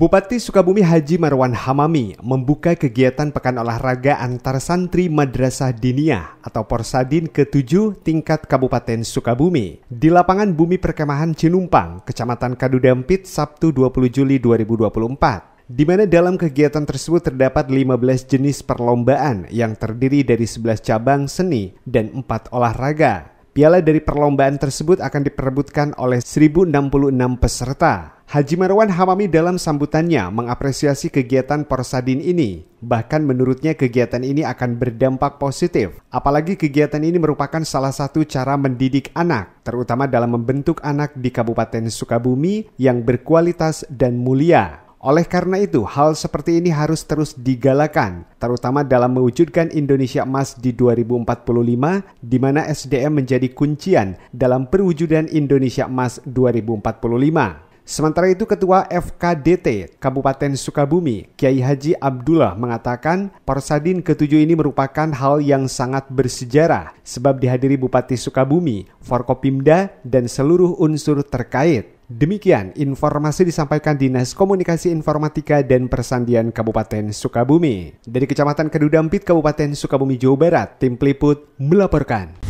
Bupati Sukabumi Haji Marwan Hamami membuka kegiatan Pekan Olahraga Antar Santri Madrasah Diniyah atau Porsadin ke-7 tingkat Kabupaten Sukabumi di lapangan Bumi Perkemahan Cinumpang, Kecamatan Kadudampit, Sabtu 20 Juli 2024 di mana dalam kegiatan tersebut terdapat 15 jenis perlombaan yang terdiri dari 11 cabang seni dan 4 olahraga. Piala dari perlombaan tersebut akan diperebutkan oleh 1066 peserta. Haji Marwan Hamami dalam sambutannya mengapresiasi kegiatan Porsadin ini. Bahkan menurutnya kegiatan ini akan berdampak positif. Apalagi kegiatan ini merupakan salah satu cara mendidik anak, terutama dalam membentuk anak di Kabupaten Sukabumi yang berkualitas dan mulia. Oleh karena itu, hal seperti ini harus terus digalakan, terutama dalam mewujudkan Indonesia emas di 2045, di mana SDM menjadi kuncian dalam perwujudan Indonesia emas 2045. Sementara itu Ketua FKDT Kabupaten Sukabumi, Kiai Haji Abdullah mengatakan Persadin ketujuh ini merupakan hal yang sangat bersejarah sebab dihadiri Bupati Sukabumi, Forkopimda, dan seluruh unsur terkait. Demikian informasi disampaikan Dinas Komunikasi Informatika dan Persandian Kabupaten Sukabumi. Dari Kecamatan Kedudampit, Kabupaten Sukabumi, Jawa Barat, Tim Peliput melaporkan.